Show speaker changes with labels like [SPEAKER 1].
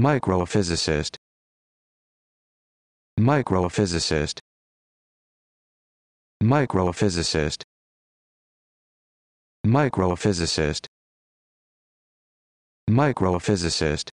[SPEAKER 1] microphysicist microphysicist microphysicist microphysicist microphysicist